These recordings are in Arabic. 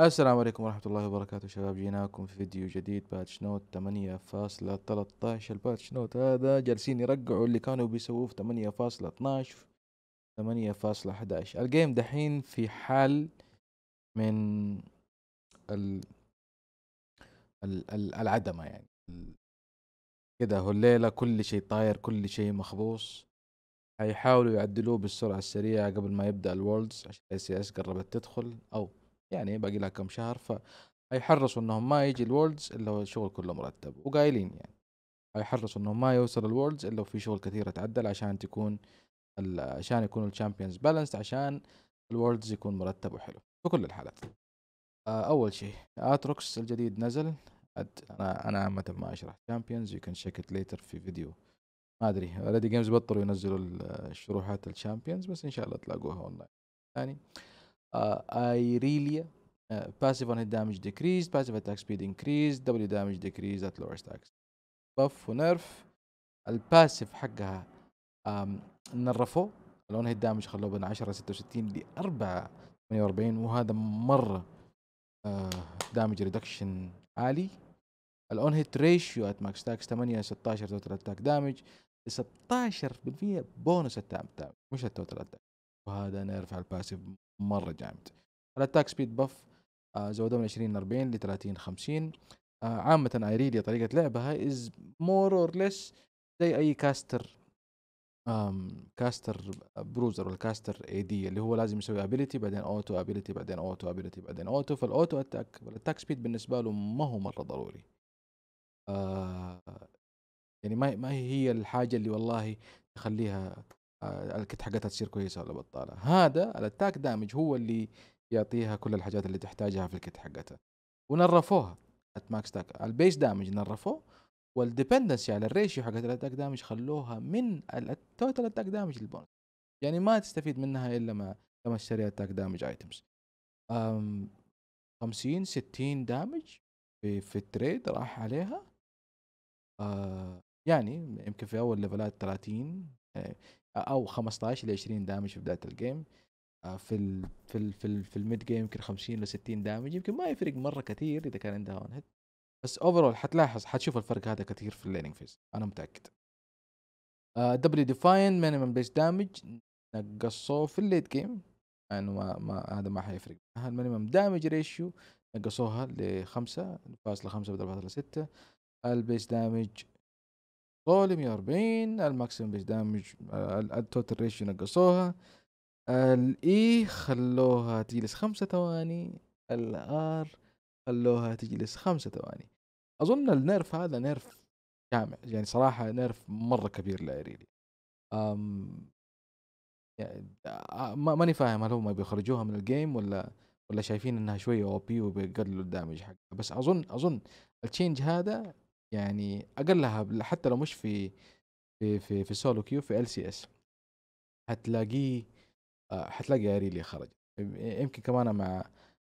السلام عليكم ورحمة الله وبركاته شباب جيناكم في فيديو جديد باتش نوت فاصلة تلتاش الباتش نوت هذا جالسين يرجعوا اللي كانوا بيسووه في فاصلة اتناش فاصلة احداش الجيم دحين في حال من ال... ال... ال... العدمة يعني كده هو الليلة كل شيء طاير كل شيء مخبوص هيحاولوا يعدلوه بالسرعة السريعة قبل ما يبدأ الوردز عشان اس قربت تدخل أو يعني باقي لها كم شهر فيحرصوا انهم ما يجي الوردز الا الشغل كله مرتب وقايلين يعني هيحرصوا انهم ما يوصل الوردز الا في شغل كثير اتعدل عشان تكون عشان يكون الشامبيونز بالانس عشان الوردز يكون مرتب وحلو في كل الحالات آه، اول شيء اتروكس الجديد نزل انا انا عامه ما اشرح شامبيونز يو كان تشيك ات ليتر في فيديو ما ادري اوريدي جيمز بطلوا ينزلوا الشروحات الشامبيونز بس ان شاء الله تلاقوها اونلاين ثاني يعني آه، ايريليا باسيف اون دامج ديكريز باسيف اتاك سبيد انكريز دبليو دامج ديكريز ات damage ستاكس بف ونرف الباسيف حقها um, نرفوه لون هيت دامج خلوه بين 10 66 ل 4 48 وهذا مره آه دامج ريدكشن عالي الاون هيت ريشيو ات ماكس تاكس 8 16 توتال اتاك دامج 16% بونس التام دامج مش التوتال اتاك وهذا نرفع الباسيف مره جامد الاتاك سبيد بف زودوه من 20 40 ل 30 50 عامة ايريليا طريقة لعبها از مور اور ليس زي اي كاستر كاستر بروزر ولا كاستر اي دي اللي هو لازم يسوي ابيلتي بعدين اوتو ابيلتي بعدين اوتو ابيلتي بعدين اوتو فالاوتو اتاك والاتاك سبيد بالنسبة له ما هو مرة ضروري آه يعني ما ما هي الحاجة اللي والله تخليها الكت حقتها تصير كويسه ولا بطاله هذا الاتاك دامج هو اللي يعطيها كل الحاجات اللي تحتاجها في الكت حقتها ونرفوها اتماك ستاك البيس دامج نرفوه والديبندنسي على الريشيو حقت الاتاك دامج خلوها من التوتال اتاك دامج للبونس يعني ما تستفيد منها الا ما لما تشتري اتاك دامج ايتمز 50 60 دامج في في التريد راح عليها آه يعني يمكن في اول ليفلات 30 او 15 ل 20 دامج في بدايه الجيم آه، في ال في ال في, ال في الميد جيم يمكن 50 ل 60 دامج يمكن ما يفرق مره كثير اذا كان عندها وان هيت بس اوفرول حتلاحظ حتشوف الفرق هذا كثير في الليننج فيز انا متاكد دبليو ديفاين مينيمم بيس دامج نقصوه في الليت جيم انه ما, ما هذا ما حيفرق معها المينيمم دامج ريشيو نقصوها لخمسة فاصلة خمسة بدل فاصلة ستة البيس دامج طول 140 الماكسيمم بيج دامج آه، التوتال ريشيو نقصوها الاي e خلوها تجلس خمسة ثواني الار خلوها تجلس خمسة ثواني اظن النيرف هذا نيرف جامع يعني صراحه نيرف مره كبير لا أم يعني آه، ماني فاهم هل هم بيخرجوها من الجيم ولا ولا شايفين انها شويه او بي وبيقللوا الدامج حقها بس اظن اظن التشينج هذا يعني اقلها حتى لو مش في في في, في سولو كيو في ال سي اس هتلاقيه آه، حتلاقي اريليا خرج يمكن كمان مع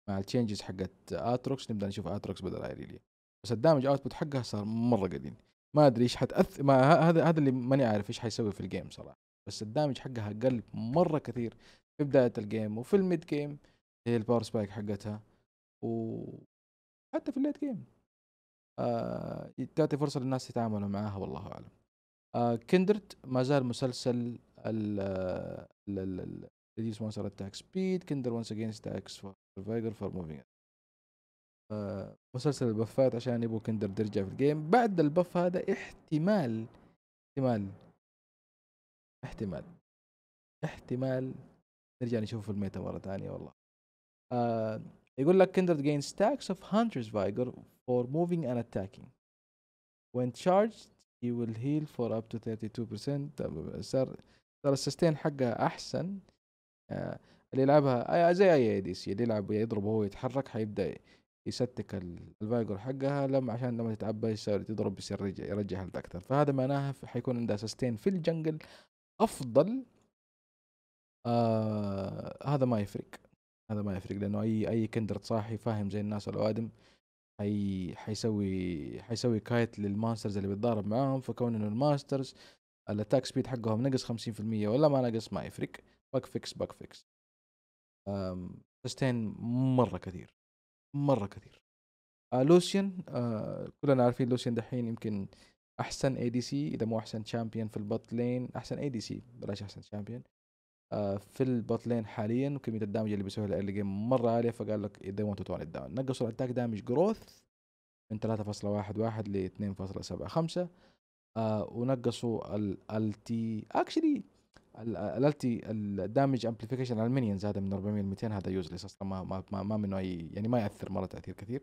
مع التشينجز حقت اتروكس نبدا نشوف اتروكس بدل اريليا بس الدامج اوتبوت حقها صار مره قليل ما ادري ايش حتاثر ما هذا هذا اللي ماني عارف ايش حيسوي في الجيم صراحه بس الدامج حقها قل مره كثير في بدايه الجيم وفي الميد جيم هي الباور سبايك حقتها و حتى في الليت جيم آه، تعطي فرصه للناس يتعاملوا معاها والله اعلم آه، كندرت كندرد ما زال مسلسل ال آه، ال one star attack speed سبيد كندر وانس اجين ستاكس survival for moving آه مسلسل البفات عشان يبغوا كندر ترجع في الجيم بعد البف هذا احتمال احتمال احتمال احتمال نرجع نشوفه في الميتا مره ثانيه والله آه يقول لك كندر جين ستاكس اوف هانترز فايجر for moving and attacking. When charged he will heal for up to 32% صار صار السستين حقها احسن آه اللي يلعبها زي اي اي دي سي اللي يلعب يضرب وهو يتحرك حيبدا يستك الفايجر حقها لما عشان لما تتعبى يصير تضرب يصير يرجع هيلث اكثر فهذا معناها حيكون عندها سستين في الجنجل افضل آه هذا ما يفرق هذا ما يفرق لانه اي اي كندر صاحي فاهم زي الناس الاوادم حي حيسوي حيسوي كايت للماسترز اللي بيتضارب معاهم فكون انه الماسترز الاتاك سبيد حقهم نقص 50% ولا ما نقص ما يفرق باك فيكس باك فيكس تستين مره كثير مره كثير آه لوسيان آه كلنا عارفين لوسيان دحين يمكن احسن اي دي سي اذا مو احسن شامبيون في البط لين احسن اي دي سي بلاش احسن شامبيون آه، في البوت حاليا وكميه الدامج اللي بيسويها الايرلي جيم مره عاليه فقال لك اذا want تو داون نقصوا الاتاك دامج جروث من 3.11 ل 2.75 آه ونقصوا الالتي اكشلي الالتي الدامج امبليفيكيشن على المينيونز هذا من 400 ل 200 هذا يوزلس اصلا ما ما, ما منه اي يعني ما ياثر مره تاثير كثير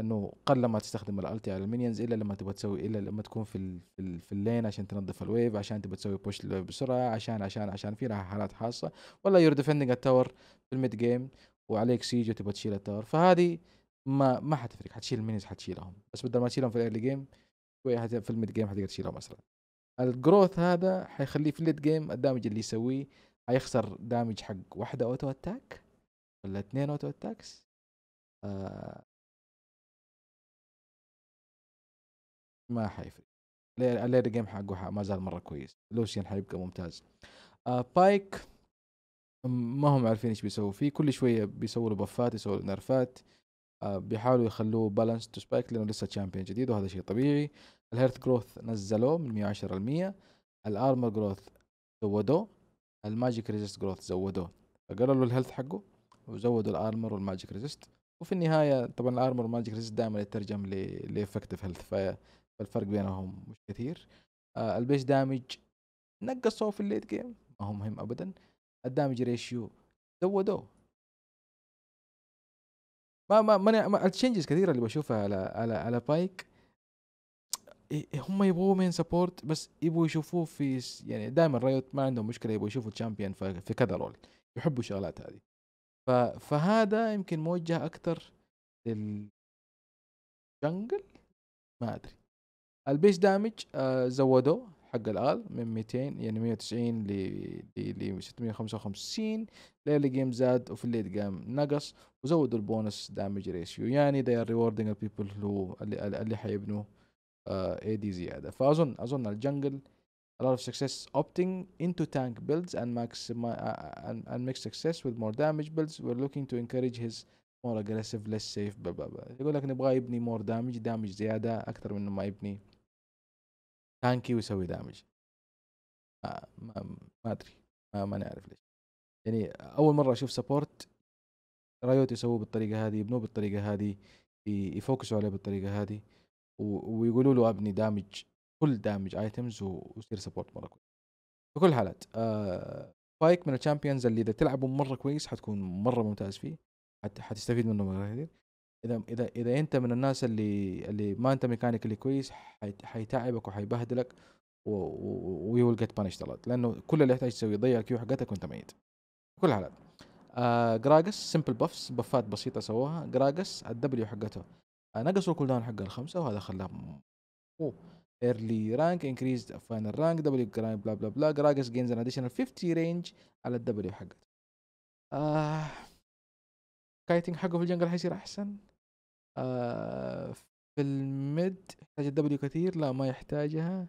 انه قل ما تستخدم الالتي على المينيونز الا لما تبغى تسوي الا لما تكون في في اللين عشان تنظف الويف عشان تبغى تسوي بوش بسرعه عشان عشان عشان في لها حالات خاصه ولا يور ديفندنج التاور في الميد جيم وعليك سيج وتبغى تشيل التاور فهذه ما ما حتفرق حتشيل المينيونز حتشيلهم بس بدل ما تشيلهم في الايرلي جيم شويه في الميد جيم حتقدر تشيلهم اسرع الجروث هذا حيخليه في الليد جيم الدامج اللي يسويه حيخسر دامج حق واحده اوتو اتاك ولا اثنين اوتو اتاكس آه، ما حيفرق الليري جيم حقه ما زال مره كويس لوسيان حيبقى ممتاز آه بايك ما هم عارفين ايش بيسووا فيه كل شويه بيسووا له بفات يسووا له نرفات آه بيحاولوا يخلوه بالانس تو سبايك لانه لسه تشامبيون جديد وهذا شيء طبيعي الهيرث جروث نزلوه من 110 ل 100 الارمر جروث زودوه الماجيك ريزيست جروث زودوه فقالوا له الهيلث حقه وزودوا الارمر والماجيك ريزيست وفي النهايه طبعا الارمر والماجيك ريزيست دائما يترجم لافكتف هيلث فالفرق بينهم مش كثير آه البيش دامج نقصوه في الليت جيم ما هو مهم ابدا الدامج ريشيو زودوه ما ما ما, ما التشنجز كثيره اللي بشوفها على على على بايك إيه، هم يبغوه مين سبورت بس يبغوا يشوفوه في يعني دائما رايوت ما عندهم مشكله يبغوا يشوفوا تشامبيون في كذا رول يحبوا الشغلات هذه فهذا يمكن موجه اكثر للجنجل ما ادري البيس دامج آه زودوه حق الال من 200 يعني 190 ل 655 ليلي جيم زاد وفي الليل قام نقص وزودوا البونس دامج ريشيو يعني they are rewarding the people who اللي, اللي حيبنوا اي دي زياده فاظن اظن الجنجل a lot of success opting into tank builds and maximize uh, and, and mix success with more damage builds we're looking to encourage his more aggressive less safe blah blah blah يقول لك نبغى يبني more damage damage زياده اكثر من ما يبني تانكي ويسوي دامج آه، ما, ما ادري ما, ما نعرف ليش يعني اول مره اشوف سبورت رايوت يسووه بالطريقه هذه يبنوه بالطريقه هذه يفوكسوا عليه بالطريقه هذه ويقولوا له ابني دامج كل دامج ايتمز ويصير سبورت مره كويس في كل حالات آه، فايك بايك من الشامبيونز اللي اذا تلعبه مره كويس حتكون مره ممتاز فيه حتى حتستفيد منه مره كثير اذا اذا اذا انت من الناس اللي اللي ما انت ميكانيكلي كويس حيتعبك وحيبهدلك ويو ويل جيت بانشد لانه كل اللي يحتاج تسويه ضيع الكيو حقتك وانت ميت كل الحالات آه جراجس سمبل بفس بفات بسيطه سووها جراجس الدبليو حقته آه، نقصوا الكول داون حق الخمسه وهذا خلاه اوه ايرلي رانك انكريز فاينل رانك دبليو بلا بلا بلا جراجس جينز ان اديشنال 50 رينج على الدبليو حقته آه كايتنج حقه في الجنجل حيصير احسن آه، في الميد يحتاج الدبليو كثير لا ما يحتاجها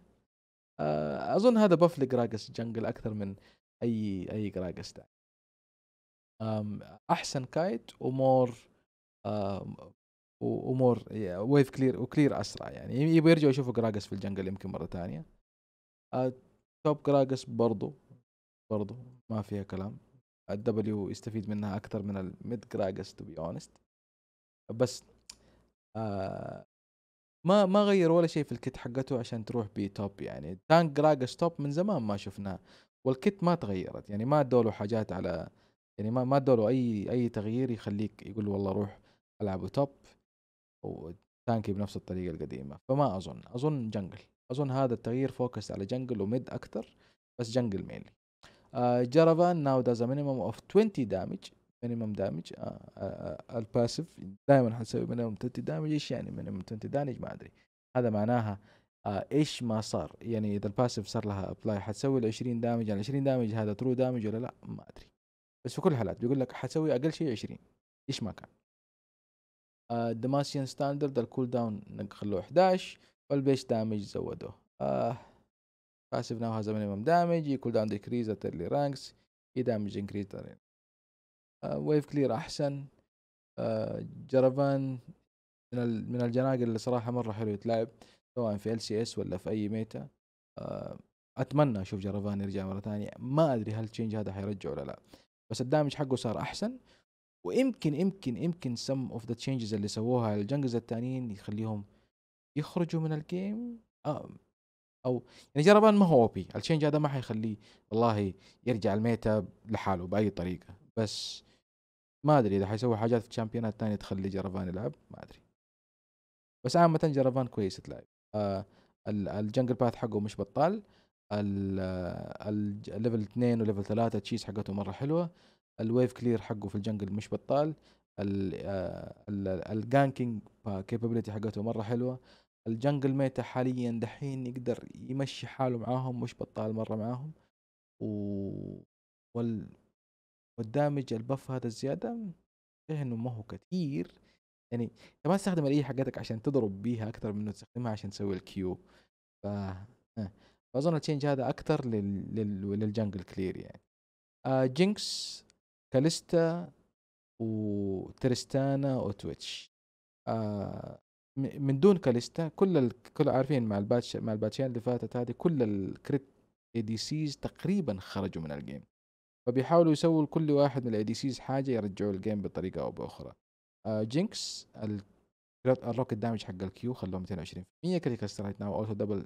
آه اظن هذا بف لجراجس جنجل اكثر من اي اي جراجس ثاني احسن كايت ومور وامور ويف كلير وكلير اسرع يعني يبغى يرجعوا يشوفوا جراجس في الجنجل يمكن مره ثانيه آه، توب جراجس برضو برضو ما فيها كلام الدبليو يستفيد منها اكثر من الميد جراجس تو بي اونست بس آه، ما ما غير ولا شيء في الكت حقته عشان تروح توب يعني تانك جراجس توب من زمان ما شفناه والكت ما تغيرت يعني ما ادوا له حاجات على يعني ما ما ادوا له اي اي تغيير يخليك يقول والله روح العب توب وتانكي بنفس الطريقه القديمه فما اظن اظن جنجل اظن هذا التغيير فوكس على جنجل وميد اكثر بس جنجل مينلي جرافان ناو داز مينيمم اوف 20 دامج مينيمم دامج آه، آه، الباسيف دائما حتسوي مينيمم 20 دامج ايش يعني مينيمم 20 دامج ما ادري هذا معناها آه، ايش ما صار يعني اذا الباسيف صار لها ابلاي حتسوي ال 20 دامج يعني 20 دامج هذا ترو دامج ولا لا ما ادري بس في كل الحالات بيقول لك حتسوي اقل شيء 20 ايش ما كان الدماسيان ستاندرد الكول داون خلوه 11 والبيش دامج زودوه آه باسيف ناو هاز مينيمم دامج كول داون ديكريز ات رانكس اي دامج انكريز ويف كلير احسن آه، جرفان من من الجناقل اللي صراحه مره حلو يتلعب سواء في ال سي اس ولا في اي ميتا آه، اتمنى اشوف جرفان يرجع مره ثانيه ما ادري هل تشينج هذا حيرجعه ولا لا بس الدامج حقه صار احسن ويمكن يمكن يمكن سم اوف ذا تشينجز اللي سووها الجنجز الثانيين يخليهم يخرجوا من الجيم آه، او يعني جربان ما هو اوبي التشينج هذا ما حيخليه والله يرجع الميتا لحاله باي طريقه بس ما ادري اذا حيسوي حاجات في الشامبيونات الثانيه تخلي جرفان يلعب ما ادري بس عامه جرفان كويس تلعب آه الجنجل باث حقه مش بطال الليفل 2 وليفل 3 تشيز حقته مره حلوه الويف كلير حقه في الجنجل مش بطال الجانكينج آه، كابابيلتي حقته مره حلوه الجنجل ميتا حاليا دحين يقدر يمشي حاله معاهم مش بطال مره معاهم و وال والدامج البف هذا الزياده فيه انه ما هو كثير يعني انت ما تستخدم الاي حقتك عشان تضرب بيها اكثر من انه تستخدمها عشان تسوي الكيو ف فاظن التشينج هذا اكثر لل... لل... للجنجل كلير يعني آه جينكس كاليستا وتريستانا وتويتش آه من دون كاليستا كل ال... كل عارفين مع الباتش مع الباتشين اللي فاتت هذه كل الكريت اي دي سيز تقريبا خرجوا من الجيم فبيحاولوا يسووا لكل واحد من الاي سيز حاجه يرجعوا الجيم بطريقه او باخرى آه جينكس الروكت دامج حق الكيو خلوه 220% كريتيكال سترايك ناو اوتو دبل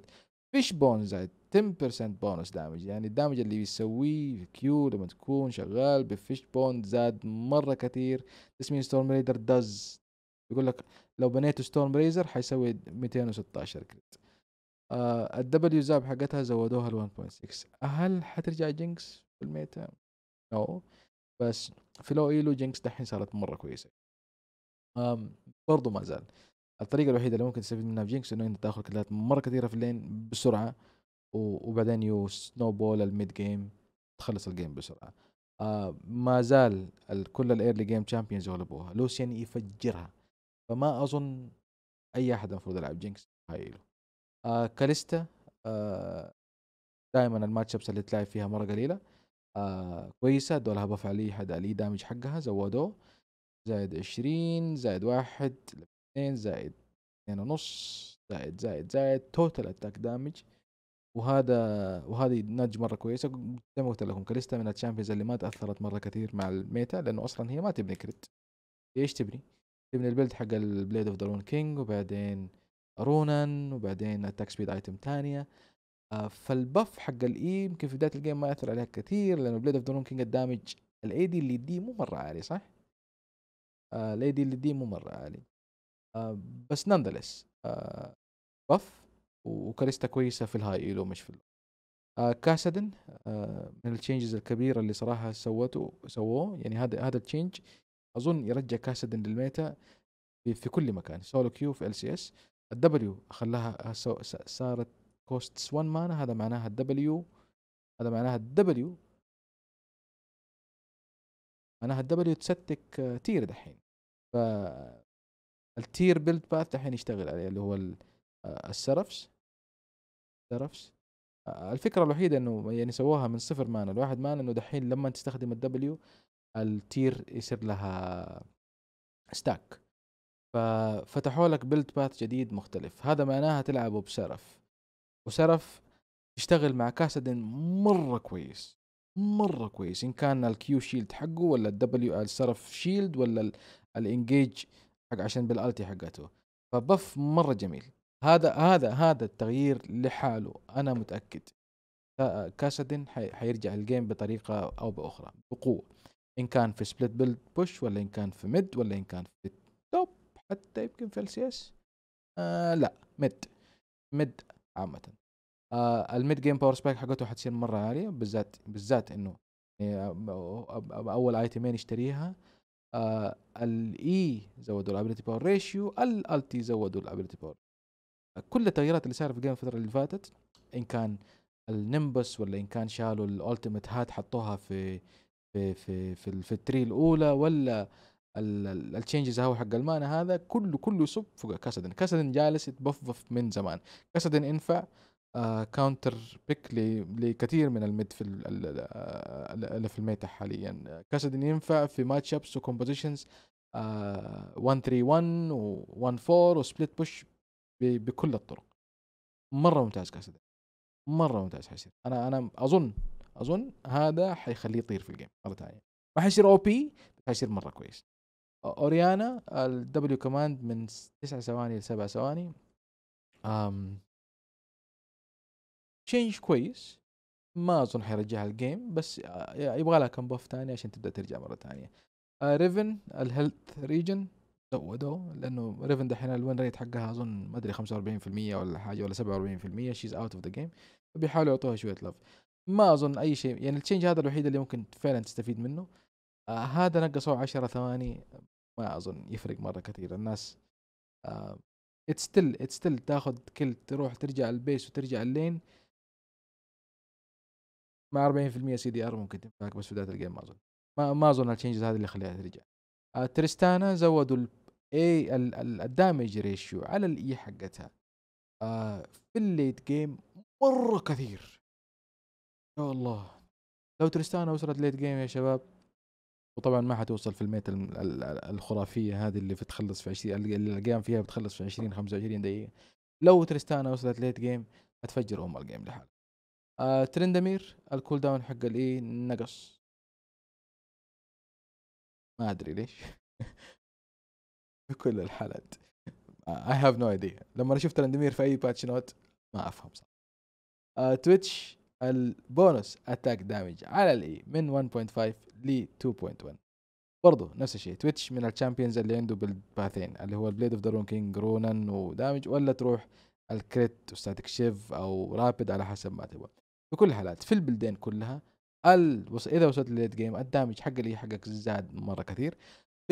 فيش بون زائد 10% بونس دامج يعني الدامج اللي بيسويه كيو لما تكون شغال بفيش بون زاد مره كثير تسمين ستورم ريدر داز يقول لك لو بنيت ستورم ريزر حيسوي 216 كريت آه الدبليو زاب حقتها زودوها ل 1.6 هل حترجع جينكس في الميتا؟ نو بس فلو ايلو جينكس دحين صارت مره كويسه أم برضو ما زال الطريقه الوحيده اللي ممكن تستفيد منها في جينكس انه انت تاخذ كلات مره كثيره في اللين بسرعه وبعدين يو سنو بول الميد جيم تخلص الجيم بسرعه آه ما زال كل الايرلي جيم تشامبيونز يغلبوها لوسيان يعني يفجرها فما اظن اي احد المفروض يلعب جينكس هايلو آه كاليستا آه دائما الماتش ابس اللي تلعب فيها مره قليله آه كويسة دولها لها بف عليه حد لي دامج حقها زودوه زائد عشرين زائد واحد اثنين زائد اثنين ونص زائد زائد زائد توتال اتاك دامج وهذا وهذه نج مره كويسه زي ما قلت لكم كاليستا من الشامبيونز اللي ما تاثرت مره كثير مع الميتا لانه اصلا هي ما تبني كريت ايش تبني؟ تبني البيلد حق البليد اوف ذا رون كينج وبعدين رونان وبعدين اتاك سبيد ايتم ثانيه آه، فالبف حق الاي e يمكن في بدايه الجيم ما ياثر عليها كثير لانه بليد اوف درون كينج الدامج الاي دي اللي دي مو مره عالي صح؟ آه، الاي دي اللي دي مو مره عالي آه، بس نندلس بف وكاريستا كويسه في الهاي ايلو مش في كاسدن من التشينجز الكبيره اللي صراحه سوته سووه يعني هذا هذا التشينج اظن يرجع كاسدن للميتا في, في كل مكان سولو كيو في ال سي اس الدبليو خلاها صارت كوستس 1 مانا هذا معناها الدبليو هذا معناها الدبليو معناها الدبليو تستك تير آه، دحين ف التير بيلد باث دحين يشتغل عليه اللي هو آه، السرفس سرفس آه، الفكره الوحيده انه يعني سووها من صفر مانا الواحد مانا انه دحين لما تستخدم الدبليو التير يصير لها ستاك ففتحوا لك بيلد باث جديد مختلف هذا معناها تلعبه بسرف وسرف يشتغل مع كاسدن مره كويس مره كويس ان كان الكيو شيلد حقه ولا الدبليو السرف شيلد ولا الانجيج حق عشان بالالتي حقته فبف مره جميل هذا هذا هذا التغيير لحاله انا متاكد كاسدن حيرجع الجيم بطريقه او باخرى بقوه ان كان في سبليت بيلد بوش ولا ان كان في ميد ولا ان كان في توب حتى يمكن في السي اس آه لا ميد ميد عامه آه الميد جيم باور سبايك حقته حتصير مره عاليه بالذات بالذات انه آه، اول ايتمين يشتريها يعني آه الاي e زودوا الابيلتي باور ريشيو الالتي زودوا الابيلتي باور كل التغييرات اللي صارت في جيم الفتره اللي فاتت ان كان النمبس ولا ان كان شالوا الالتيميت هات حطوها في في في في, في التري الاولى ولا التشينجز هو حق المانا هذا كله كله يصب فوق كاسدن كاسدن جالس يتبفف من زمان كاسدن انفع آه كاونتر بيك لكثير من الميد في اللي في الميتا حاليا كاسدن ينفع في ماتش ابس وكومبوزيشنز 1 3 1 و 1 4 وسبليت بوش بكل الطرق مره ممتاز كاسدن مره ممتاز حيصير انا انا اظن اظن هذا حيخليه يطير في الجيم مره ثانيه ما حيصير او بي بس حيصير مره كويس اوريانا الدبليو كوماند من تسع ثواني لسبع ثواني أم تشينج كويس ما اظن حيرجعها الجيم بس آه، يبغى لها كم بوف ثاني عشان تبدا ترجع مره ثانيه ريفن الهيلث ريجن زودوا لانه ريفن دحين الوين ريت حقها اظن ما ادري 45% ولا حاجه ولا 47% شيز اوت اوف ذا جيم فبيحاولوا يعطوها شويه لف ما اظن اي شيء يعني التشينج هذا الوحيد اللي ممكن فعلا تستفيد منه آه هذا نقصوه 10 ثواني ما اظن يفرق مره كثير الناس اتس ستيل اتس ستيل تاخذ كل تروح ترجع البيس وترجع اللين مع 40% سي دي ار ممكن تنفعك بس في بدايه الجيم ما اظن ما, ما اظن التشينجز هذه اللي خليها ترجع آه، تريستانا زودوا ال اي الدامج ريشيو على الاي e حقتها آه، في الليت جيم مره كثير يا الله لو تريستانا وصلت ليت جيم يا شباب وطبعا ما حتوصل في الميت الخرافيه هذه اللي بتخلص في 20 اللي الجيم فيها بتخلص في 20 25 دقيقه لو تريستانا وصلت ليت جيم هتفجر ام الجيم لحالها آه ترندمير الكول داون حق الاي نقص ما ادري ليش في كل الحالات اي هاف نو ايديا لما انا شفت ترندمير في اي باتش نوت ما افهم صح آه تويتش البونس اتاك دامج على الاي من 1.5 ل 2.1 برضه نفس الشيء تويتش من الشامبيونز اللي عنده بالباثين اللي هو البليد اوف ذا رون كينج رونن ودامج ولا تروح الكريت وستاتيك شيف او رابد على حسب ما تبغى في كل الحالات في البلدين كلها الوص... اذا وصلت لليت جيم الدامج حق اللي حقك زاد مره كثير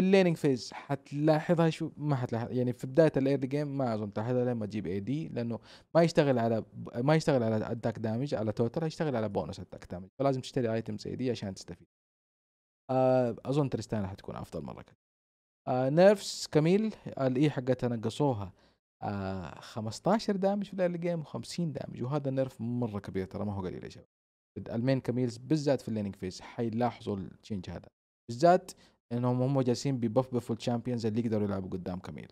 في فيز حتلاحظها شو ما حتلاحظ يعني في بدايه الايرلي جيم ما اظن تلاحظها لما تجيب اي دي لانه ما يشتغل على ما يشتغل على اتاك دامج على توتال يشتغل على بونس اتاك دامج فلازم تشتري ايتمز اي دي عشان تستفيد آه اظن تريستانا حتكون افضل مره كده. آه نيرفس كميل الاي e حقتها نقصوها آه 15 دامج في الايرلي جيم و50 دامج وهذا نيرف مره كبير ترى ما هو قليل يا شباب المين كميلز بالذات في الليننج فيز حيلاحظوا التشينج هذا بالذات انهم هم جالسين بيبف بفول الشامبيونز اللي يقدروا يلعبوا قدام كميل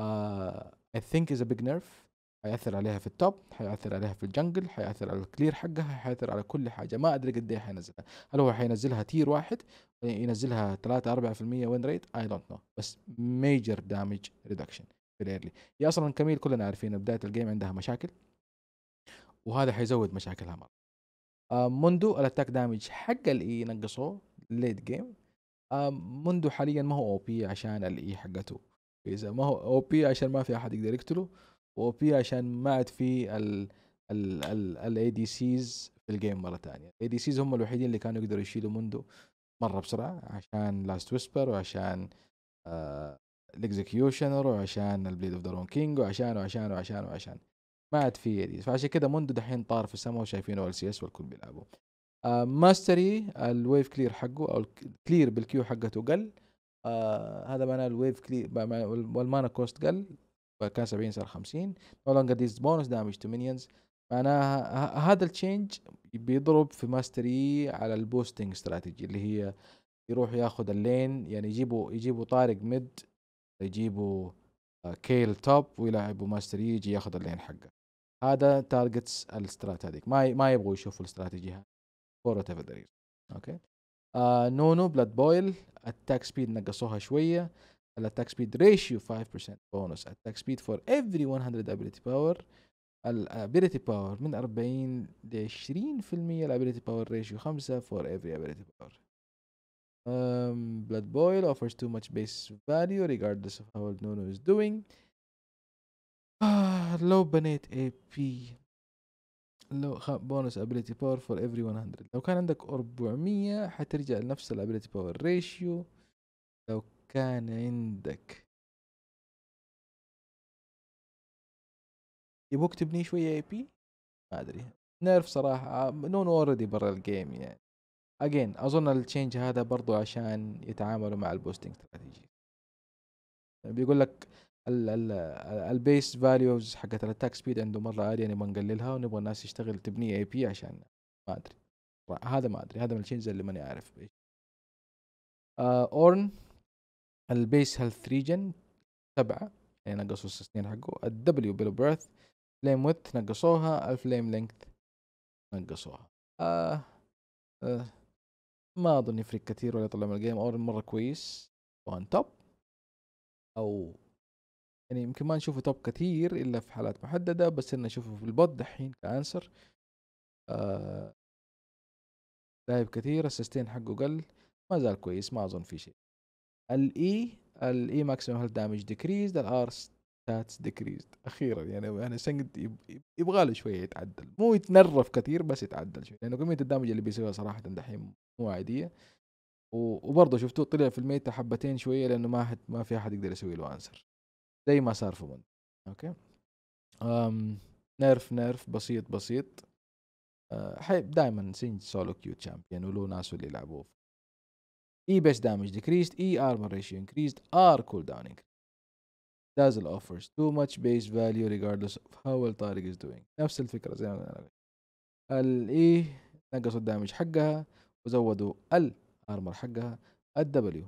اي ثينك از ا بيج نيرف حيأثر عليها في التوب حيأثر عليها في الجنجل حيأثر على الكلير حقها حيأثر على كل حاجة ما أدري قد إيه حينزلها هل هو حينزلها تير واحد ينزلها 3 4% وين ريت اي دونت نو بس ميجر دامج ريدكشن في الايرلي هي اصلا كميل كلنا عارفين بدايه الجيم عندها مشاكل وهذا حيزود مشاكلها مره آه، منذ الاتاك دامج حق الاي نقصوه ليت جيم مندو حاليا ما هو او بي عشان الاي حقته اذا ما هو او بي عشان ما في احد يقدر يقتله او بي عشان ما عاد في ال الاي دي سيز في الجيم مره ثانيه الاي دي سيز هم الوحيدين اللي كانوا يقدروا يشيلوا مندو مره بسرعه عشان لاست ويسبر وعشان الاكزكيوشنر آه، وعشان البليد اوف درون كينج وعشان وعشان وعشان وعشان ما عاد في فعشان كده مندو دحين طار في السماء وشايفينه ال سي اس والكل بيلعبوا آه، ماستري الويف كلير حقه او كلير بالكيو حقته قل آه هذا معناه الويف كلير والمانا كوست قل فكان 70 صار 50 نو لونجر ديز بونس دامج تو مينيونز معناها هذا التشينج بيضرب في ماستري على البوستنج استراتيجي اللي هي يروح ياخذ اللين يعني يجيبوا يجيبوا طارق ميد يجيبوا آه، كيل توب ويلعبوا ماستري يجي ياخذ اللين حقه هذا تارجتس الاستراتيجي هذيك ما ما يبغوا يشوفوا الاستراتيجي هذه for whatever the reason okay uh, no no blood boil attack speed نقصوها شويه attack speed ratio 5% bonus. Attack speed for every 100 ability باور ability power من 40 ل 20% ability power ratio 5 for every ability power. Um, blood boil offers too much base value regardless of how Nono is doing. low Banate AP. لو بونس ابيليتي باور فور افري 100 لو كان عندك 400 حترجع لنفس الابيليتي باور ريشيو لو كان عندك يبوك تبني شوية اي بي ما ادري نيرف صراحة نون آه، اوريدي برا الجيم يعني اجين اظن التشينج هذا برضو عشان يتعاملوا مع البوستنج استراتيجي يعني بيقول لك ال ال البيس فاليوز حقت الاتاك سبيد عنده مره عاليه نبغى نقللها ونبغى الناس تشتغل تبني اي بي عشان ما ادري هذا ما ادري هذا من الشينز اللي ماني عارف ايش اورن البيس هيلث ريجن سبعة يعني نقصوا السنين حقه الدبليو بيل بيرث فليم ويث نقصوها الفليم لينكث نقصوها آه آه ما اظن يفرق كثير ولا يطلع من الجيم اورن مره كويس وان توب او يعني يمكن ما نشوفه توب كثير الا في حالات محدده بس صرنا نشوفه في البوت دحين كانسر آه لايف كثير السستين حقه قل ما زال كويس ما اظن في شيء الاي الاي ماكسيمم هيلث دامج ديكريزد الار ستاتس ديكريزد اخيرا يعني يعني سنجد يبغى له شويه يتعدل مو يتنرف كثير بس يتعدل شويه لانه كميه الدامج اللي بيسويها صراحه دحين مو عاديه وبرضه شفتوه طلع في الميتا حبتين شويه لانه ما حد ما في احد يقدر يسوي له انسر زي ما صار في مونت اوكي أم نيرف نيرف بسيط بسيط آه، حيب دائما سينج سولو كيو تشامبيون ولو ناس اللي يلعبوه اي بيس دامج ديكريست اي ارمر ريشيو انكريست ار كول داون انكريست dazzle offers تو ماتش بيس فاليو ريجاردلس اوف هاو well Tariq is doing نفس الفكرة زي ما قلنا الاي e نقصوا الدامج حقها وزودوا الارمر حقها الدبليو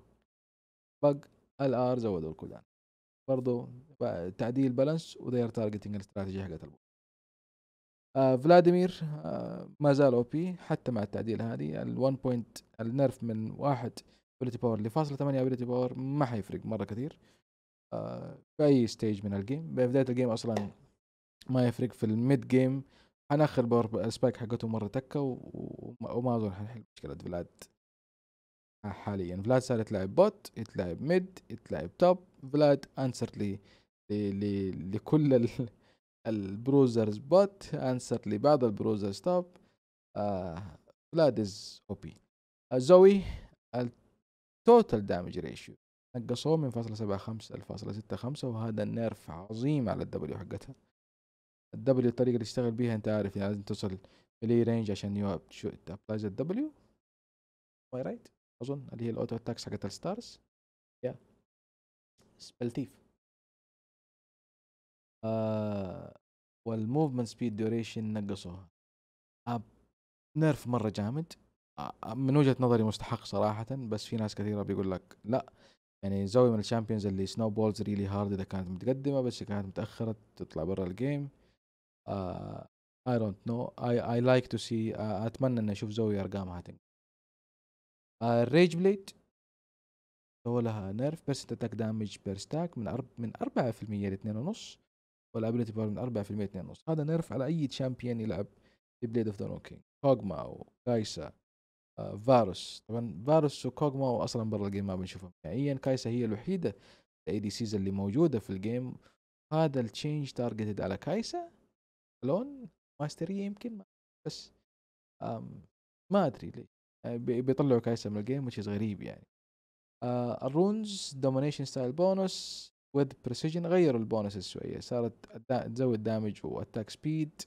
بق الار زودوا الكول داون برضو تعديل بالانس ار تارجتنج الاستراتيجيه حقت البوت آه فلاديمير آه ما زال او بي حتى مع التعديل هذه ال1 بوينت النرف من واحد ابيلتي باور لفاصلة 8 ابيلتي باور ما حيفرق مره كثير آه في اي ستيج من الجيم بدايه الجيم اصلا ما يفرق في الميد جيم حناخر باور سبايك حقته مره تكه وما, وما اظن حنحل مشكله فلاد حاليا فلاد صار يتلعب بوت يتلعب ميد يتلعب توب فلاد انسر لي لكل البروزرز بوت انسر لبعض البروزرز توب فلاد از او بي زوي التوتال دامج ريشيو نقصوه من فاصلة سبعة خمسة لفاصلة ستة خمسة وهذا النيرف عظيم على الدبليو حقتها الدبليو الطريقة اللي تشتغل بيها انت عارف يعني لازم توصل ملي رينج عشان يو تابلايز الدبليو واي رايت اظن اللي هي الاوتو اتاكس حقت الستارز يا yeah. بلتيف آه والموفمنت سبيد ديوريشن نقصوها آه نرف مره جامد آه،, آه من وجهه نظري مستحق صراحه بس في ناس كثيره بيقول لك لا يعني زاويه من الشامبيونز اللي سنو بولز ريلي هارد اذا كانت متقدمه بس كانت متاخره تطلع برا الجيم اي دونت نو اي اي لايك تو سي اتمنى اني اشوف زوي ارقامها تنقل الريج بليد سووا لها نيرف بيرسنت اتاك دامج بير ستاك من أرب من 4% ل 2.5 والابيلتي بار من 4% ل 2.5 هذا نيرف على اي تشامبيون يلعب في بليد اوف ذا كينج كوغما وكايسا آه فاروس طبعا فاروس وكوغما اصلا برا الجيم ما بنشوفهم نهائيا كايسا هي الوحيده الاي دي سيز اللي موجوده في الجيم هذا التشينج تارجتد على كايسا لون ماستريه يمكن بس ما ادري ليش يعني بيطلعوا كايسا من الجيم وشيء غريب يعني الرونز دومينيشن ستايل بونس وذ بريسيجن غيروا البونسز شويه صارت تزود دامج واتاك سبيد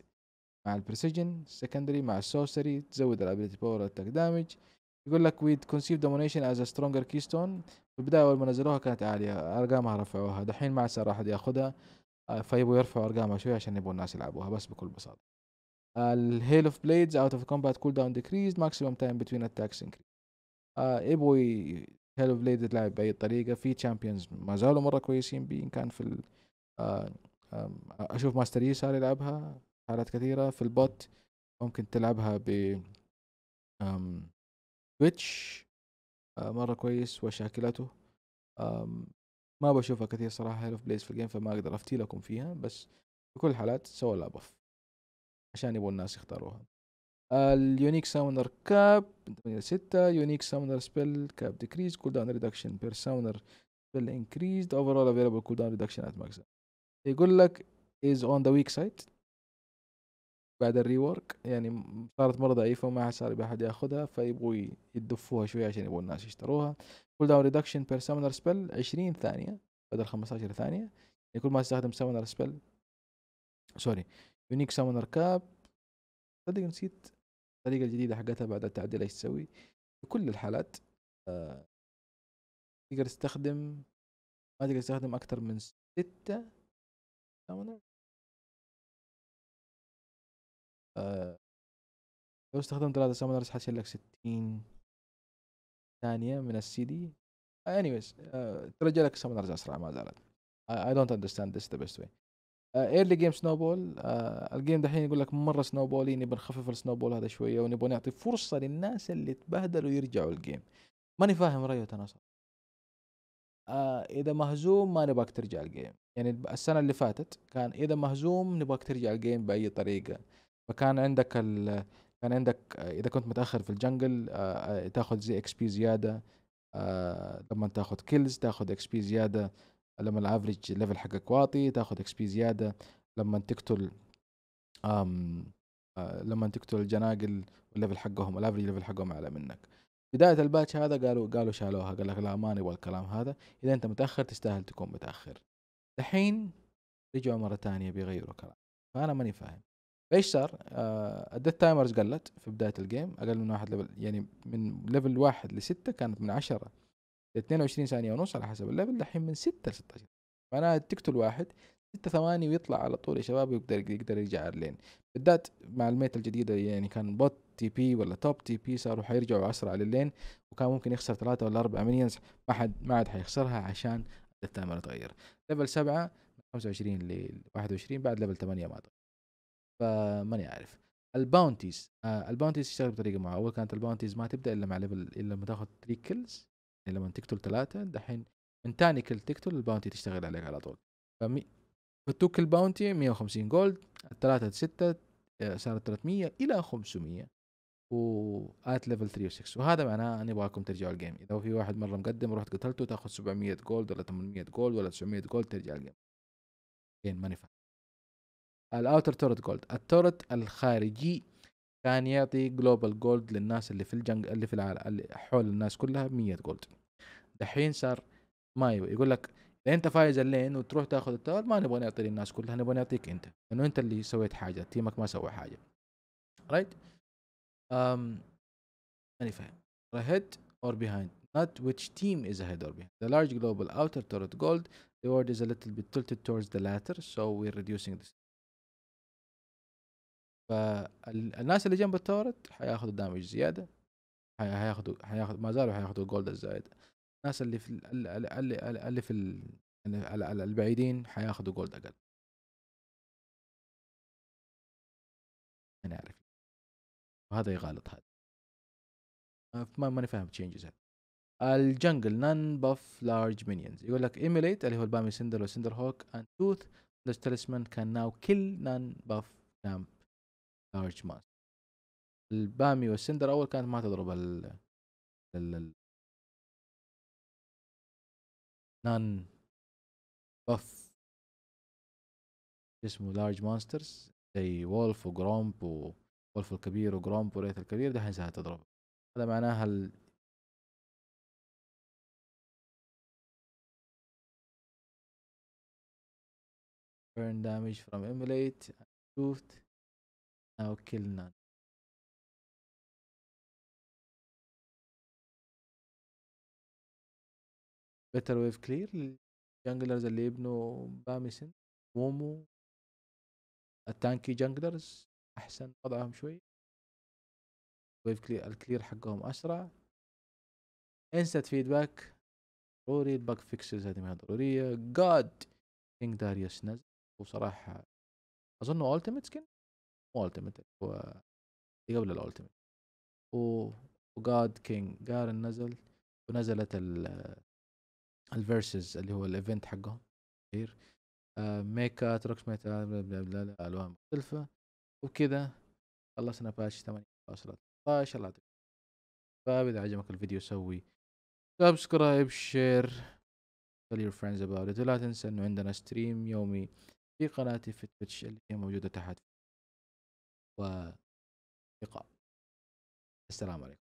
مع البريسيجن سكندري مع السوسري تزود الابيلتي باور اتاك دامج يقول لك ويد كونسيف دومينيشن از سترونجر كيستون في البدايه اول ما نزلوها كانت عاليه ارقامها رفعوها دحين ما صار احد ياخذها آه، فيبغوا يرفعوا ارقامها شويه عشان يبغوا الناس يلعبوها بس بكل بساطه الهيل اوف بليدز اوت اوف كومبات كول داون ديكريز ماكسيمم تايم بتوين اتاكس انكريز يبغوا هيلو بليد تلعب باي طريقه في تشامبيونز ما زالوا مره كويسين بي ان كان في ال آه، اشوف ماستر يي صار يلعبها حالات كثيره في البوت ممكن تلعبها ب تويتش آه، مره كويس وشاكلته ما بشوفها كثير صراحه هيلو بليز في الجيم فما اقدر افتي لكم فيها بس في كل الحالات سووا لها بف عشان يبغوا الناس يختاروها اليونيك ساوندر كاب 6 يونيك ساوندر سبيل كاب ديكريز كول داون ريدكشن بير ساوندر سبيل انكريزد اوفرول افيلبل كول داون ريدكشن ات ماكس يقول لك از اون ذا ويك سايت بعد الريورك يعني صارت مره ضعيفه وما صار احد ياخذها فيبغوا يدفوها شويه عشان يبغوا الناس يشتروها كول داون ريدكشن بير سامونر سبيل 20 ثانيه بدل 15 ثانيه يعني كل ما استخدم سامونر سبيل سوري يونيك سامونر كاب صدق نسيت الطريقه الجديده حقتها بعد التعديل ايش تسوي في كل الحالات آه، تقدر تستخدم ما تقدر تستخدم اكثر من ستة سامونرز آه، لو استخدمت ثلاثة سامونرز حتشيل لك ستين ثانية من السي دي anyways آه، ترجع لك سامونرز اسرع ما زالت I don't understand this the best way ايرلي جيم سنو بول الجيم دحين يقول لك مره سنو بولي نبي نخفف السنو بول هذا شويه ونبغى نعطي فرصه للناس اللي تبهدلوا يرجعوا الجيم ماني فاهم رايه انا صراحه آه، اذا مهزوم ما نبغاك ترجع الجيم يعني السنه اللي فاتت كان اذا مهزوم نبغاك ترجع الجيم باي طريقه فكان عندك ال... كان عندك آه، اذا كنت متاخر في الجنجل آه، تاخذ زي اكس بي زياده لما تاخذ كيلز تاخذ اكس بي زياده لما الافريج ليفل حقك واطي تاخذ اكس بي زياده لما تقتل أم أه لما تقتل الجناقل الليفل حقهم الافريج ليفل حقهم اعلى منك بداية الباتش هذا قالوا قالوا شالوها قال لك لا ما نبغى الكلام هذا اذا انت متاخر تستاهل تكون متاخر الحين رجعوا مرة ثانية بيغيروا كلام فانا ماني فاهم ايش صار؟ آه الديت تايمرز قلت في بداية الجيم اقل من واحد ليفل يعني من ليفل واحد لستة كانت من عشرة 22 ثانيه ونص على حسب الليفل دحين من 6 ل 16 فانا تقتل واحد 6 ثواني ويطلع على طول يا شباب يقدر يقدر يرجع لين بالذات مع الميت الجديده يعني كان بوت تي بي ولا توب تي بي صاروا حيرجعوا اسرع للين وكان ممكن يخسر ثلاثة ولا أربعة مليونز ما حد ما عاد حيخسرها عشان التامر اتغير ليفل سبعة من 25 ل 21 بعد ليفل 8 ما تغير فماني عارف الباونتيز آه الباونتيز تشتغل بطريقه معينه اول كانت الباونتيز ما تبدا الا مع ليفل الا لما تاخذ 3 كيلز يعني لما تقتل ثلاثه دحين من ثاني كل تقتل الباونتي تشتغل عليك على طول فمي فتوك الباونتي 150 جولد الثلاثه ستة آه، صارت 300 الى 500 و ات ليفل 3 و6 وهذا معناه اني ابغاكم ترجعوا الجيم اذا في واحد مره مقدم رحت قتلته تاخذ 700 جولد ولا 800 جولد ولا 900 جولد ترجع الجيم جيم إيه، ماني فاهم الاوتر تورت جولد التورت الخارجي كان يعطي جلوبال جولد للناس اللي في الجنج اللي في العالم اللي حول الناس كلها 100 جولد دحين صار ما يقول لك اذا انت فايز اللين وتروح تاخذ التاول ما نبغى نعطي للناس كلها نبغى نعطيك انت لانه انت اللي سويت حاجه تيمك ما سوى حاجه رايت ام ماني يعني فاهم ahead or behind not which team is ahead or behind the large global outer turret gold the world is a little bit tilted towards the latter so we're reducing this فالناس اللي جنب التورت حياخذوا دامج زياده حياخذوا حياخذوا ما زالوا حياخذوا جولد الزايد الناس اللي في اللي, اللي في يعني البعيدين حياخذوا جولد اقل انا اعرف وهذا يغالط هذا آه، ما ماني فاهم تشينجز الجنجل نان باف لارج مينيونز يقول لك ايميليت اللي هو البامي سندر وسندر هوك اند توث ذا تalisman كان ناو كل نان باف كامب لارج ماس البامي والسندر اول كانت ما تضرب ال نان بف اسمه لارج مونسترز زي وولف وجرومب وولف الكبير وجرومب وريث الكبير دحين سهل تضرب هذا معناها ال... burn damage from emulate and shoot now kill none بيتر ويف كلير الجانجلرز اللي يبنوا باميسن مومو التانكي جانجلرز احسن وضعهم شوي ويف كلير الكلير حقهم اسرع انست فيدباك ضروري الباك فيكسز هذه ما ضروريه جاد كينج داريوس نزل وصراحه اظنه التيمت سكن مو التيمت هو اللي قبل الالتيمت و وجاد كينج جارن نزل ونزلت ال الفيرسز اللي هو الايفنت حقهم كثير ميكا روك ميتا بلا بلا بلا الوان مختلفه وبكذا خلصنا باتش 8.13 الله يعطيك فاذا عجبك الفيديو سوي سبسكرايب شير tell your friends about it ولا تنسى انه عندنا ستريم يومي في قناتي في تويتش اللي هي موجوده تحت و لقاء السلام عليكم